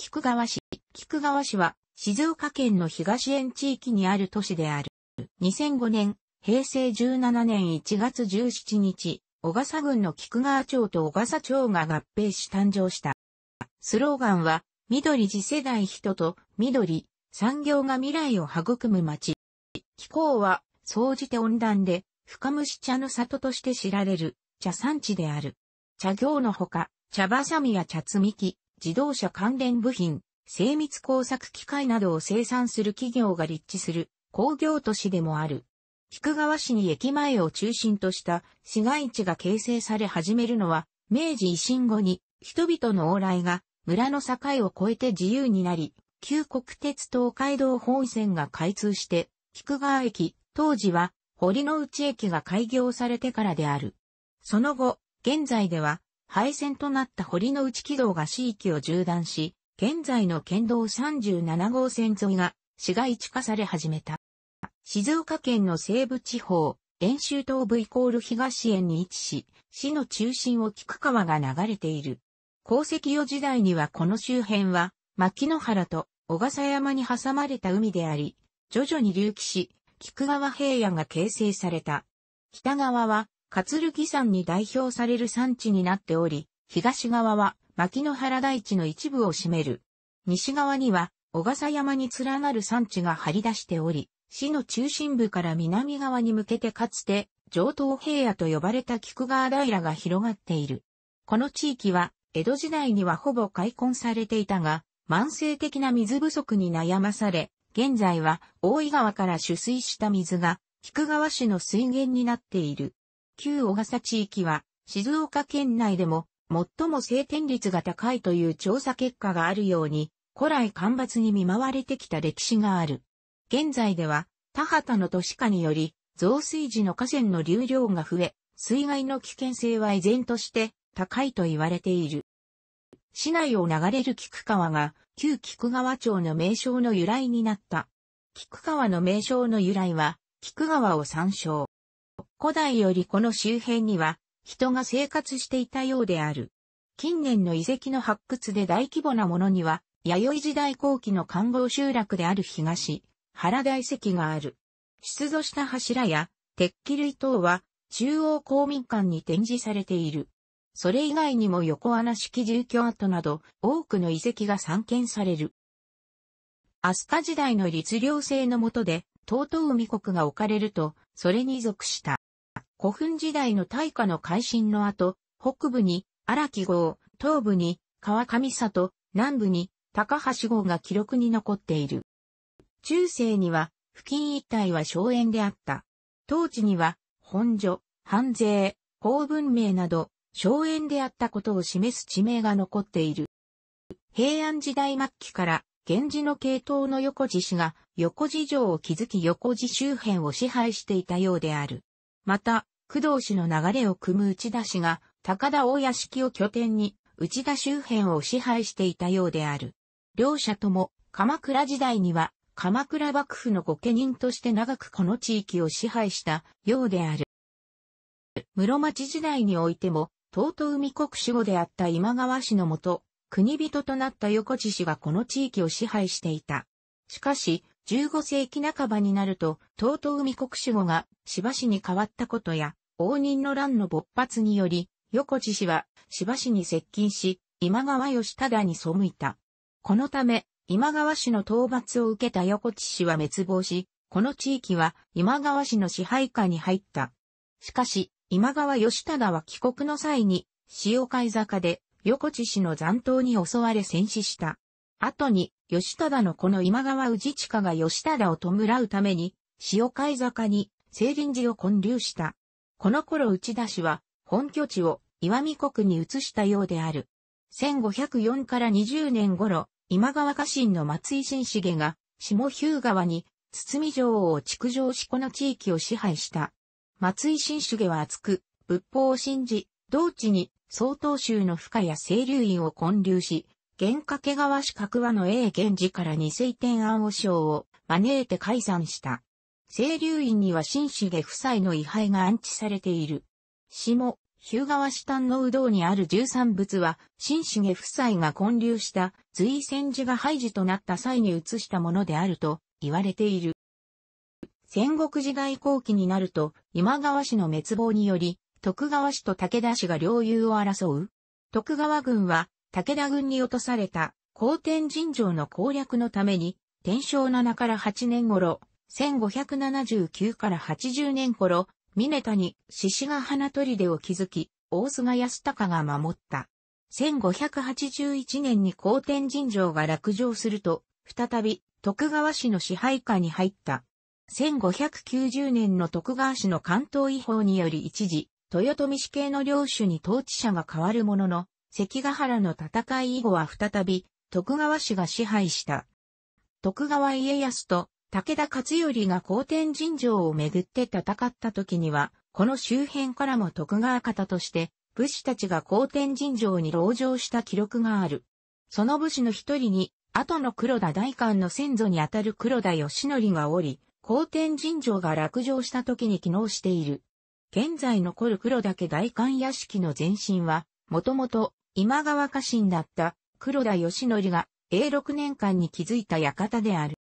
菊川市。菊川市は静岡県の東園地域にある都市である。2005年、平成17年1月17日、小笠郡の菊川町と小笠町が合併し誕生した。スローガンは、緑次世代人と緑、産業が未来を育む町。気候は、総じて温暖で、深蒸し茶の里として知られる、茶産地である。茶業のほか、茶ばさみや茶摘み木、自動車関連部品、精密工作機械などを生産する企業が立地する工業都市でもある。菊川市に駅前を中心とした市街地が形成され始めるのは明治維新後に人々の往来が村の境を越えて自由になり、旧国鉄東海道本線が開通して、菊川駅、当時は堀之内駅が開業されてからである。その後、現在では廃線となった堀之内軌道が市域を縦断し、現在の県道37号線沿いが市街地化され始めた。静岡県の西部地方、遠州東部イコール東園に位置し、市の中心を菊川が流れている。鉱石予時代にはこの周辺は、牧野原と小笠山に挟まれた海であり、徐々に隆起し、菊川平野が形成された。北側はルギ山に代表される山地になっており、東側は牧野原大地の一部を占める。西側には小笠山に連なる山地が張り出しており、市の中心部から南側に向けてかつて上東平野と呼ばれた菊川平が広がっている。この地域は江戸時代にはほぼ開墾されていたが、慢性的な水不足に悩まされ、現在は大井川から取水した水が菊川市の水源になっている。旧小笠地域は、静岡県内でも、最も晴天率が高いという調査結果があるように、古来干ばつに見舞われてきた歴史がある。現在では、田畑の都市化により、増水時の河川の流量が増え、水害の危険性は依然として高いと言われている。市内を流れる菊川が、旧菊川町の名称の由来になった。菊川の名称の由来は、菊川を参照。古代よりこの周辺には人が生活していたようである。近年の遺跡の発掘で大規模なものには、弥生時代後期の官房集落である東、原大石がある。出土した柱や鉄器類等は中央公民館に展示されている。それ以外にも横穴式住居跡など多くの遺跡が散見される。飛鳥時代の律令制のもとで、東東海国が置かれると、それに属した。古墳時代の大化の改新の後、北部に荒木号、東部に川上里、南部に高橋号が記録に残っている。中世には付近一帯は荘園であった。当地には本所、藩税、公文名など荘園であったことを示す地名が残っている。平安時代末期から源氏の系統の横地氏が横地城を築き横地周辺を支配していたようである。また、工藤氏の流れを組む内田氏が、高田大屋敷を拠点に、内田周辺を支配していたようである。両者とも、鎌倉時代には、鎌倉幕府の御家人として長くこの地域を支配したようである。室町時代においても、東都海国守護であった今川氏のもと、国人となった横地氏がこの地域を支配していた。しかし、15世紀半ばになると、東東海国主語がしばしに変わったことや、応仁の乱の勃発により、横地氏はしばしに接近し、今川義忠に背いた。このため、今川氏の討伐を受けた横地氏は滅亡し、この地域は今川氏の支配下に入った。しかし、今川義忠は帰国の際に、潮海坂で横地氏の残党に襲われ戦死した。後に、吉忠のこの今川氏下が吉忠を弔うために、潮海坂に、聖林寺を建立した。この頃内田氏は、本拠地を岩見国に移したようである。1504から20年頃、今川家臣の松井新重が、下日川に、堤城を築城しこの地域を支配した。松井新重は厚く、仏法を信じ、同地に、曹洞宗の深谷や清流院を建立し、原掛川市角和の A 源寺から二水天安和尚を招いて解散した。清流院には新重夫妻の遺牌が安置されている。下、日川市丹のうどうにある十三仏は、新重夫妻が建立した随仙寺が廃寺となった際に移したものであると言われている。戦国時代後期になると、今川氏の滅亡により、徳川氏と武田氏が領有を争う。徳川軍は武田軍に落とされた高天神城の攻略のために、天正7から8年頃、1579から80年頃、峰谷、獅子ヶ花砦を築き、大菅安隆が守った。1581年に高天神城が落城すると、再び徳川氏の支配下に入った。1590年の徳川氏の関東違法により一時、豊臣氏系の領主に統治者が変わるものの、関ヶ原の戦い以後は再び、徳川氏が支配した。徳川家康と武田勝頼が後天神城をめぐって戦った時には、この周辺からも徳川方として、武士たちが後天神城に籠城した記録がある。その武士の一人に、後の黒田大官の先祖にあたる黒田義則がおり、後天神城が落城した時に機能している。現在残る黒岳大官屋敷の前身は、もともと今川家臣だった黒田義則が永禄年間に築いた館である。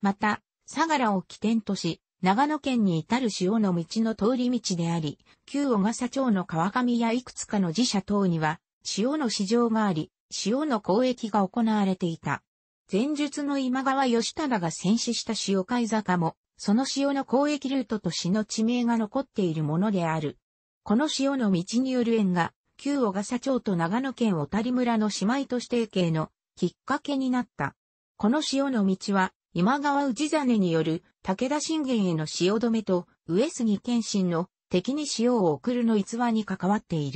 また、相良を起点とし、長野県に至る潮の道の通り道であり、旧小笠町の川上やいくつかの寺社等には、潮の市場があり、潮の交易が行われていた。前述の今川義忠が戦死した潮海坂も、その潮の交易ルートと市の地名が残っているものである。この潮の道による縁が、旧小笠長と長野県小谷村の姉妹都市提携のきっかけになった。この潮の道は、今川氏真による武田信玄への潮止めと、上杉謙信の敵に潮を送るの逸話に関わってい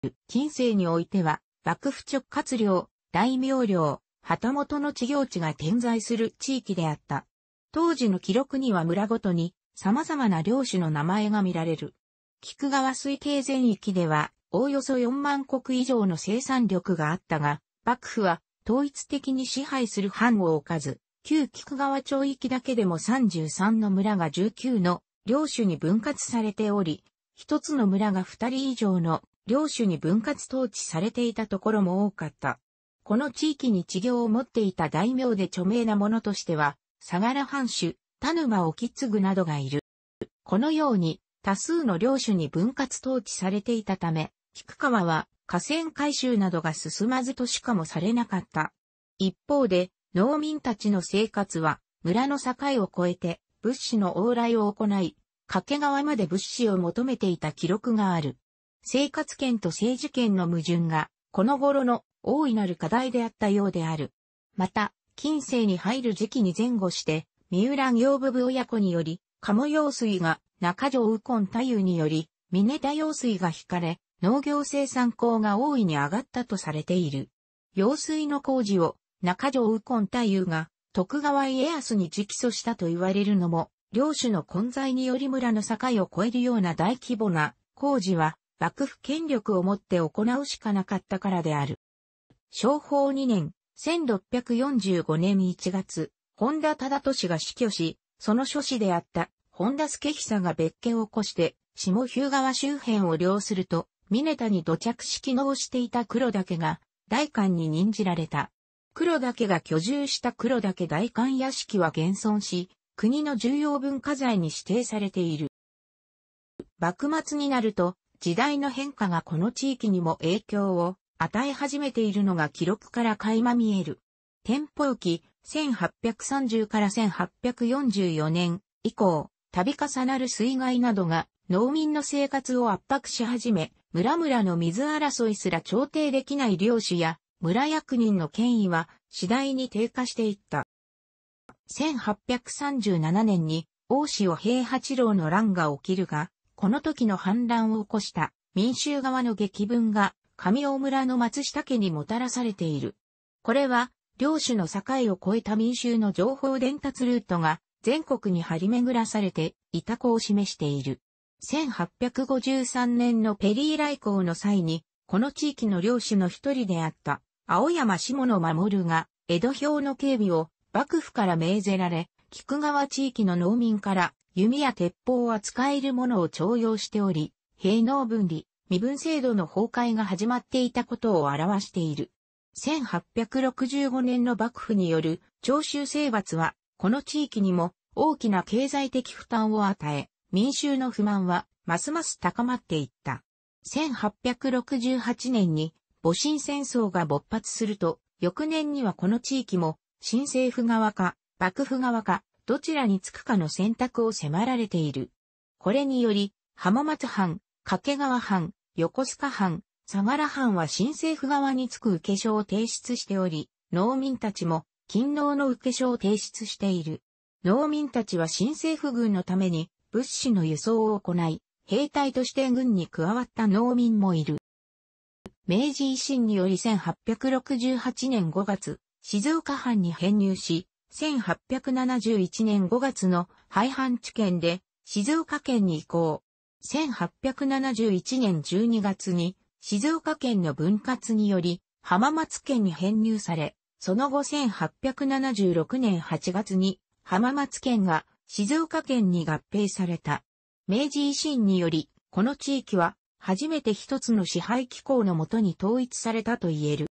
る。近世においては、幕府直轄領、大名領、旗本の地業地が点在する地域であった。当時の記録には村ごとに様々な領主の名前が見られる。菊川水系全域ではおおよそ4万国以上の生産力があったが、幕府は統一的に支配する藩を置かず、旧菊川町域だけでも33の村が19の領主に分割されており、一つの村が二人以上の領主に分割統治されていたところも多かった。この地域に治業を持っていた大名で著名なものとしては、相良藩主、田沼沖継などがいる。このように、多数の領主に分割統治されていたため、菊川は河川改修などが進まず都市化もされなかった。一方で、農民たちの生活は村の境を越えて物資の往来を行い、掛川まで物資を求めていた記録がある。生活圏と政治圏の矛盾が、この頃の大いなる課題であったようである。また、近世に入る時期に前後して、三浦行部部親子により、鴨用水が中条右近太夫により、峰田用水が引かれ、農業生産工が大いに上がったとされている。用水の工事を中条右近太夫が徳川家康に直訴したと言われるのも、領主の混在により村の境を越えるような大規模な工事は幕府権力を持って行うしかなかったからである。商法2年、1645年1月、本田忠俊が死去し、その諸子であった本田助久が別家を起こして、下日川周辺を領すると、ミネタに土着し機能していた黒岳が、大官に任じられた。黒岳が居住した黒岳大官屋敷は現存し、国の重要文化財に指定されている。幕末になると、時代の変化がこの地域にも影響を与え始めているのが記録から垣間見える。天保期、1830から1844年以降、度重なる水害などが農民の生活を圧迫し始め、村々の水争いすら調停できない領主や村役人の権威は次第に低下していった。1837年に王子を平八郎の乱が起きるが、この時の反乱を起こした民衆側の激文が上大村の松下家にもたらされている。これは、領主の境を越えた民衆の情報伝達ルートが全国に張り巡らされていた子を示している。1853年のペリー来航の際に、この地域の領主の一人であった、青山下野守が、江戸表の警備を幕府から命ぜられ、菊川地域の農民から弓や鉄砲を扱えるものを徴用しており、兵農分離、身分制度の崩壊が始まっていたことを表している。1865年の幕府による徴収征伐は、この地域にも大きな経済的負担を与え、民衆の不満は、ますます高まっていった。1868年に、戊辰戦争が勃発すると、翌年にはこの地域も、新政府側か、幕府側か、どちらにつくかの選択を迫られている。これにより、浜松藩、掛川藩、横須賀藩、相良藩は新政府側につく受け書を提出しており、農民たちも、勤労の受け書を提出している。農民たちは新政府軍のために、物資の輸送を行い、兵隊として軍に加わった農民もいる。明治維新により1868年5月、静岡藩に編入し、1871年5月の廃藩置県で静岡県に移行。1871年12月に静岡県の分割により浜松県に編入され、その後1876年8月に浜松県が静岡県に合併された。明治維新により、この地域は初めて一つの支配機構のもとに統一されたと言える。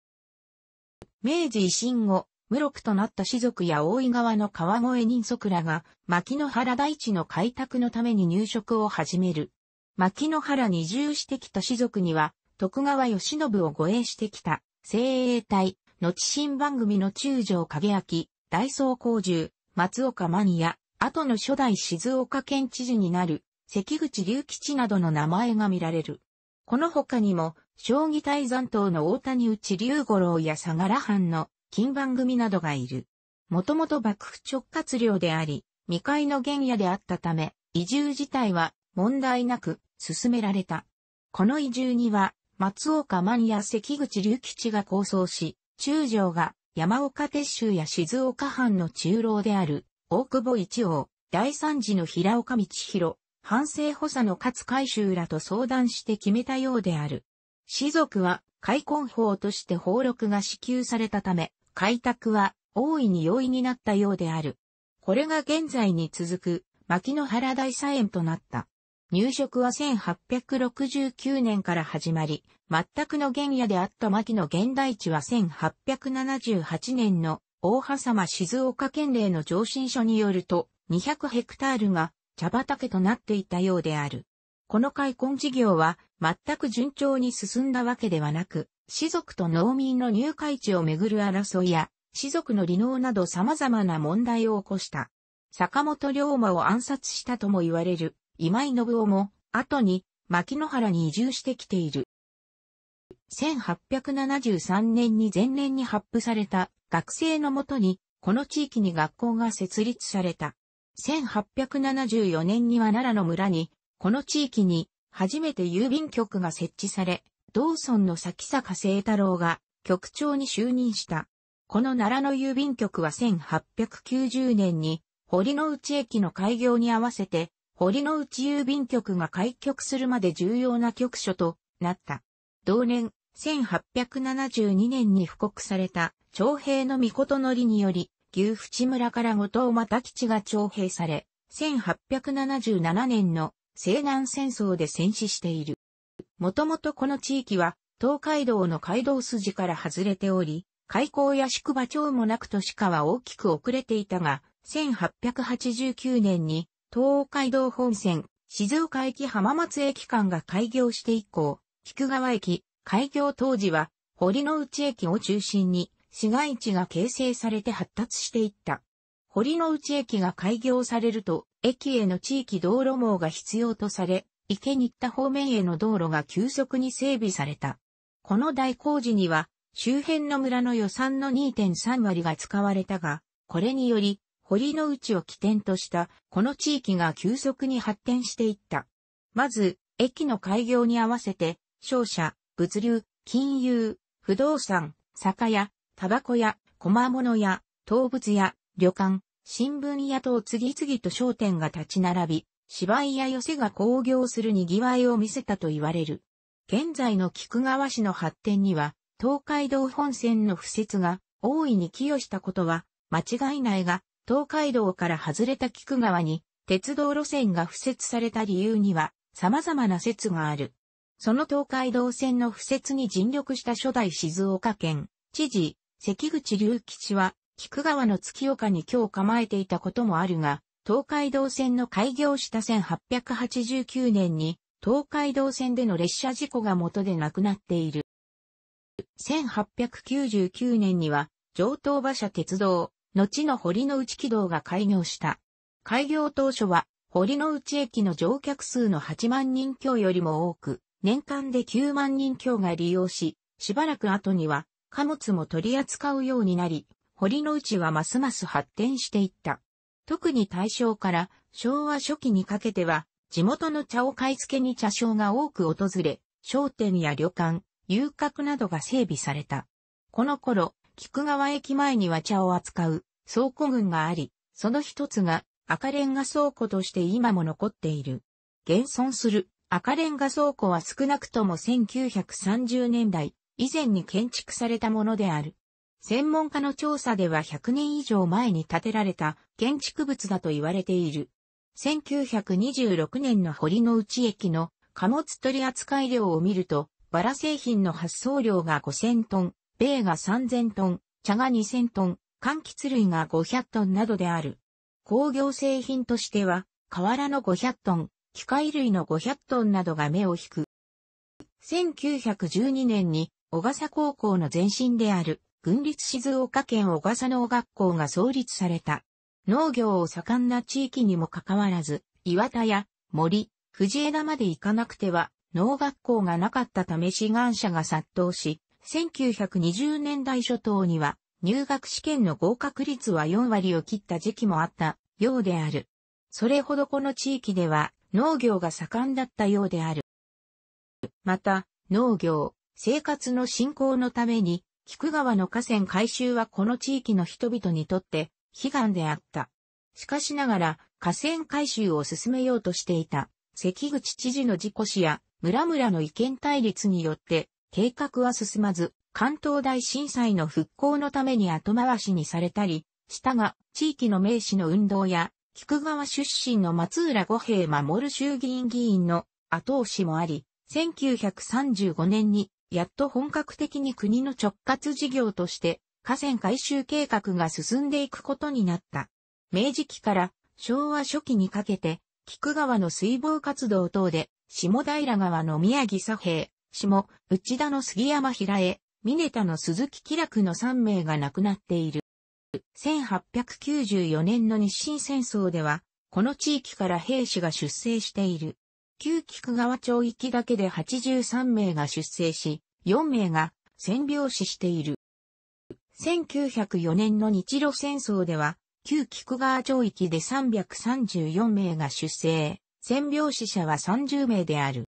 明治維新後、無力となった士族や大井川の川越人足らが、牧野原大地の開拓のために入植を始める。牧野原に移住してきた士族には、徳川義信を護衛してきた、精鋭隊、後新番組の中条影明、大総工獣、松岡マニア、後の初代静岡県知事になる、関口隆吉などの名前が見られる。この他にも、将棋大山党の大谷内隆五郎や相良藩の金番組などがいる。もともと幕府直轄領であり、未開の原野であったため、移住自体は問題なく進められた。この移住には、松岡万や関口隆吉が構想し、中将が山岡鉄州や静岡藩の中老である大久保一王、第三次の平岡道広、反省補佐の勝海舟らと相談して決めたようである。士族は開墾法として法録が支給されたため、開拓は大いに容易になったようである。これが現在に続く牧野原大左園となった。入植は1869年から始まり、全くの原野であった牧野現代地は1878年の大葉様静岡県令の上申書によると、200ヘクタールが茶畑となっていたようである。この開墾事業は全く順調に進んだわけではなく、士族と農民の入会地をめぐる争いや、士族の離農など様々な問題を起こした。坂本龍馬を暗殺したとも言われる今井信夫も、後に牧野原に移住してきている。1873年に前年に発布された学生のもとに、この地域に学校が設立された。1874年には奈良の村に、この地域に初めて郵便局が設置され、道村の先坂聖太郎が局長に就任した。この奈良の郵便局は1890年に堀之内駅の開業に合わせて堀之内郵便局が開局するまで重要な局所となった。同年1872年に布告された長平の御事のりにより、牛淵村から後藤又吉が徴兵され、1877年の西南戦争で戦死している。もともとこの地域は、東海道の街道筋から外れており、開港や宿場町もなく都市化は大きく遅れていたが、1889年に東海道本線、静岡駅浜松駅間が開業して以降、菊川駅、開業当時は、堀之内駅を中心に、市街地が形成されて発達していった。堀之内駅が開業されると、駅への地域道路網が必要とされ、池に行った方面への道路が急速に整備された。この大工事には、周辺の村の予算の2.3割が使われたが、これにより、堀之内を起点とした、この地域が急速に発展していった。まず、駅の開業に合わせて、商社、物流、金融、不動産、酒屋、タバコ屋、駒物屋、動物屋、旅館、新聞屋と次々と商店が立ち並び、芝居や寄せが興行する賑わいを見せたと言われる。現在の菊川市の発展には、東海道本線の敷設が大いに寄与したことは間違いないが、東海道から外れた菊川に鉄道路線が敷設された理由には様々な説がある。その東海道線の敷設に尽力した初代静岡県知事関口隆吉は、菊川の月岡に今日構えていたこともあるが、東海道線の開業した1889年に、東海道線での列車事故が元で亡くなっている。1899年には、上東馬車鉄道、後の堀之内軌道が開業した。開業当初は、堀之内駅の乗客数の8万人強よりも多く、年間で9万人強が利用し、しばらく後には、貨物も取り扱うようになり、堀の内はますます発展していった。特に大正から昭和初期にかけては、地元の茶を買い付けに茶商が多く訪れ、商店や旅館、遊郭などが整備された。この頃、菊川駅前には茶を扱う倉庫群があり、その一つが赤レンガ倉庫として今も残っている。現存する赤レンガ倉庫は少なくとも1930年代、以前に建築されたものである。専門家の調査では100年以上前に建てられた建築物だと言われている。1926年の堀之内駅の貨物取扱量を見ると、バラ製品の発送量が5000トン、米が3000トン、茶が2000トン、柑橘類が500トンなどである。工業製品としては、瓦の500トン、機械類の500トンなどが目を引く。1912年に小笠高校の前身である、軍立静岡県小笠農学校が創立された。農業を盛んな地域にもかかわらず、岩田や森、藤枝まで行かなくては、農学校がなかったため志願者が殺到し、1920年代初頭には、入学試験の合格率は4割を切った時期もあったようである。それほどこの地域では農業が盛んだったようである。また、農業、生活の振興のために、菊川の河川改修はこの地域の人々にとって悲願であった。しかしながら、河川改修を進めようとしていた、関口知事の事故死や、村々の意見対立によって、計画は進まず、関東大震災の復興のために後回しにされたり、したが、地域の名士の運動や、菊川出身の松浦五平守衆議院議員の後押しもあり、1935年にやっと本格的に国の直轄事業として河川改修計画が進んでいくことになった。明治期から昭和初期にかけて、菊川の水防活動等で、下平川の宮城左平、下内田の杉山平江、峰田の鈴木喜楽の3名が亡くなっている。1894年の日清戦争では、この地域から兵士が出征している。旧菊川町域だけで83名が出生し、4名が戦病死している。1904年の日露戦争では、旧菊川町域で334名が出生、戦病死者は30名である。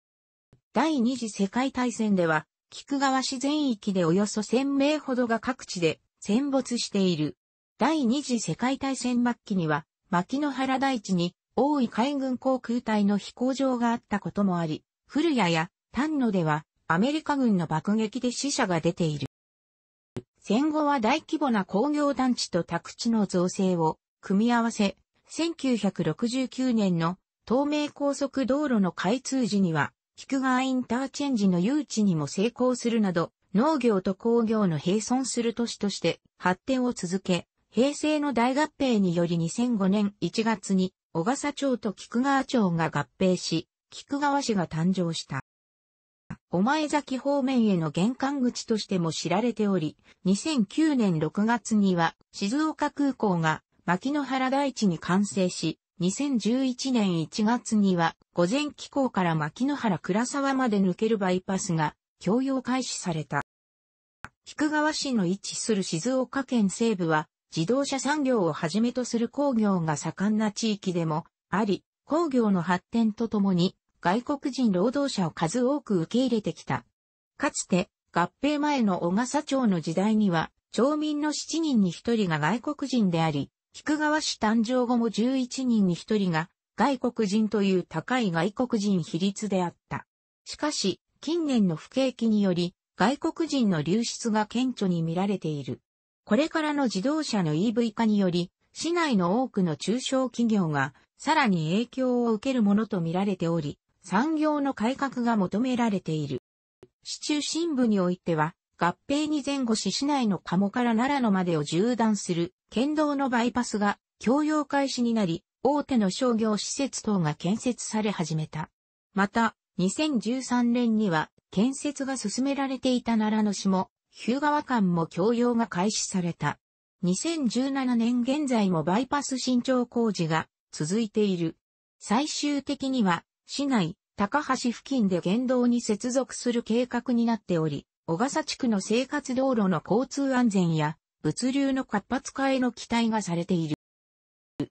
第二次世界大戦では、菊川市全域でおよそ1000名ほどが各地で戦没している。第二次世界大戦末期には、牧野原大地に大井海軍航空隊の飛行場があったこともあり、古谷や丹野ではアメリカ軍の爆撃で死者が出ている。戦後は大規模な工業団地と宅地の造成を組み合わせ、1969年の東名高速道路の開通時には、菊川インターチェンジの誘致にも成功するなど、農業と工業の並存する都市として発展を続け、平成の大合併により2005年1月に小笠町と菊川町が合併し、菊川市が誕生した。お前崎方面への玄関口としても知られており、2009年6月には静岡空港が牧野原大地に完成し、2011年1月には午前機構から牧野原倉沢まで抜けるバイパスが供用開始された。菊川市の位置する静岡県西部は自動車産業をはじめとする工業が盛んな地域でもあり、工業の発展とともに外国人労働者を数多く受け入れてきた。かつて合併前の小笠町の時代には、町民の7人に1人が外国人であり、菊川市誕生後も11人に1人が外国人という高い外国人比率であった。しかし、近年の不景気により、外国人の流出が顕著に見られている。これからの自動車の EV 化により、市内の多くの中小企業がさらに影響を受けるものとみられており、産業の改革が求められている。市中心部においては、合併に前後し市内の鴨から奈良のまでを縦断する県道のバイパスが共用開始になり、大手の商業施設等が建設され始めた。また、2013年には建設が進められていた奈良の市も日向川間も共用が開始された。2017年現在もバイパス新調工事が続いている。最終的には、市内、高橋付近で原道に接続する計画になっており、小笠地区の生活道路の交通安全や物流の活発化への期待がされている。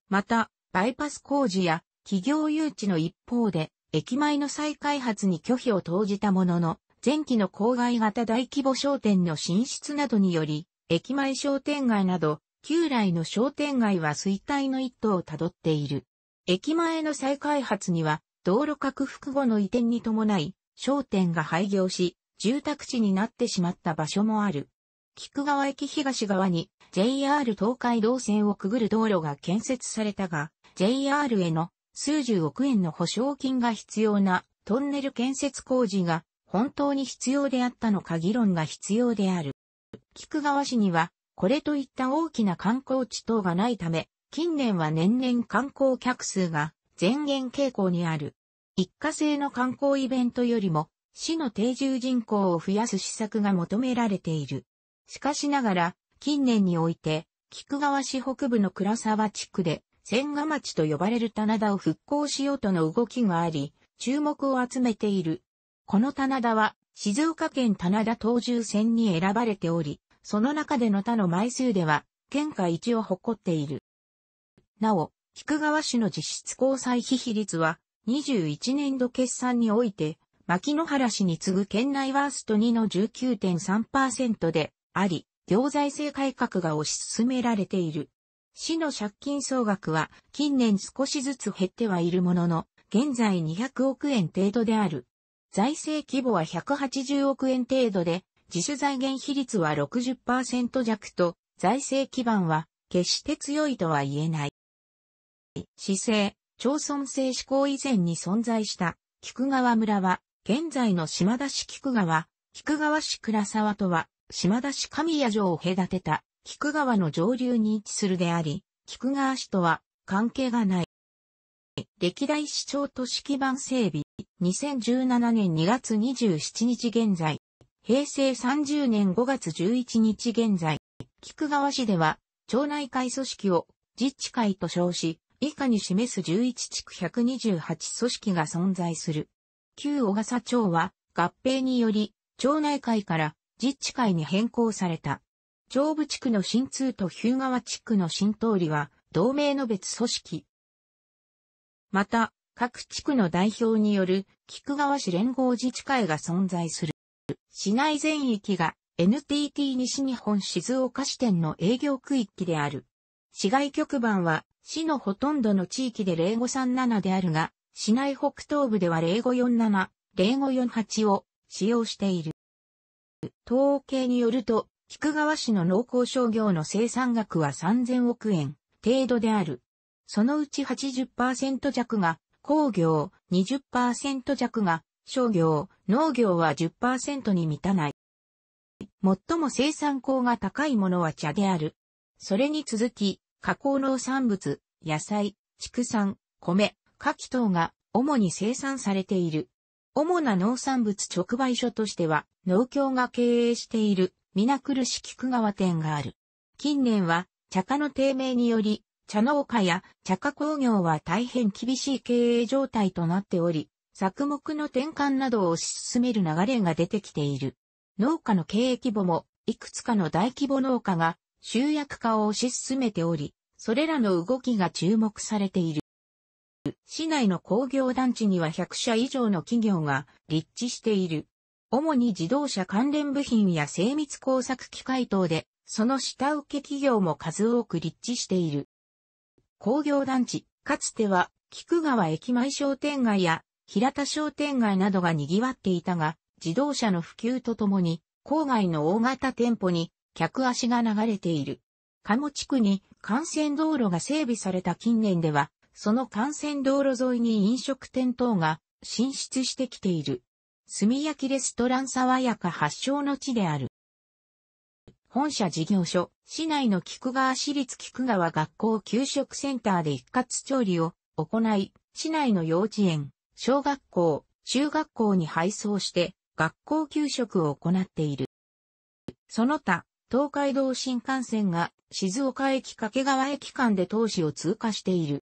また、バイパス工事や企業誘致の一方で、駅前の再開発に拒否を投じたものの、前期の郊外型大規模商店の進出などにより、駅前商店街など、旧来の商店街は衰退の一途をたどっている。駅前の再開発には、道路拡幅後の移転に伴い、商店が廃業し、住宅地になってしまった場所もある。菊川駅東側に JR 東海道線をくぐる道路が建設されたが、JR への数十億円の保証金が必要なトンネル建設工事が本当に必要であったのか議論が必要である。菊川市には、これといった大きな観光地等がないため、近年は年々観光客数が前減傾向にある。一過性の観光イベントよりも、市の定住人口を増やす施策が求められている。しかしながら、近年において、菊川市北部の倉沢地区で、千賀町と呼ばれる棚田を復興しようとの動きがあり、注目を集めている。この棚田は、静岡県棚田東重線に選ばれており、その中での他の枚数では、県下一を誇っている。なお、菊川市の実質交際費比率は、21年度決算において、牧野原市に次ぐ県内ワースト2の19.3%であり、行財政改革が推し進められている。市の借金総額は近年少しずつ減ってはいるものの、現在200億円程度である。財政規模は180億円程度で、自主財源比率は60%弱と、財政基盤は決して強いとは言えない。市政、町村制施行以前に存在した菊川村は、現在の島田市菊川、菊川市倉沢とは、島田市神谷城を隔てた菊川の上流に位置するであり、菊川市とは関係がない。歴代市長都市基盤整備、2017年2月27日現在、平成30年5月11日現在、菊川市では、町内会組織を自治会と称し、以下に示す11地区128組織が存在する。旧小笠町は合併により、町内会から自治会に変更された。上部地区の新通と日向川地区の新通りは、同盟の別組織。また、各地区の代表による菊川市連合自治会が存在する。市内全域が NTT 西日本静岡支店の営業区域である。市外局番は市のほとんどの地域で0537であるが、市内北東部では0547、0548を使用している。統計によると、菊川市の農工商業の生産額は3000億円程度である。そのうち80%弱が工業20%弱が、商業、農業は10%に満たない。最も生産効が高いものは茶である。それに続き、加工農産物、野菜、畜産、米、牡蠣等が主に生産されている。主な農産物直売所としては、農協が経営している、皆ルし菊川店がある。近年は、茶化の低迷により、茶農家や茶化工業は大変厳しい経営状態となっており、作目の転換などを推し進める流れが出てきている。農家の経営規模も、いくつかの大規模農家が集約化を推し進めており、それらの動きが注目されている。市内の工業団地には100社以上の企業が立地している。主に自動車関連部品や精密工作機械等で、その下請け企業も数多く立地している。工業団地、かつては、菊川駅前商店街や平田商店街などが賑わっていたが、自動車の普及とともに、郊外の大型店舗に客足が流れている。鴨地区に幹線道路が整備された近年では、その幹線道路沿いに飲食店等が進出してきている。炭焼きレストラン爽やか発祥の地である。本社事業所、市内の菊川市立菊川学校給食センターで一括調理を行い、市内の幼稚園、小学校、中学校に配送して、学校給食を行っている。その他、東海道新幹線が静岡駅掛川駅間で当資を通過している。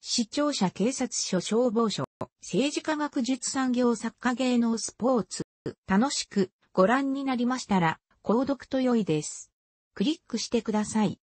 市庁舎警察署消防署、政治科学術産業作家芸能スポーツ、楽しくご覧になりましたら、購読と良いです。クリックしてください。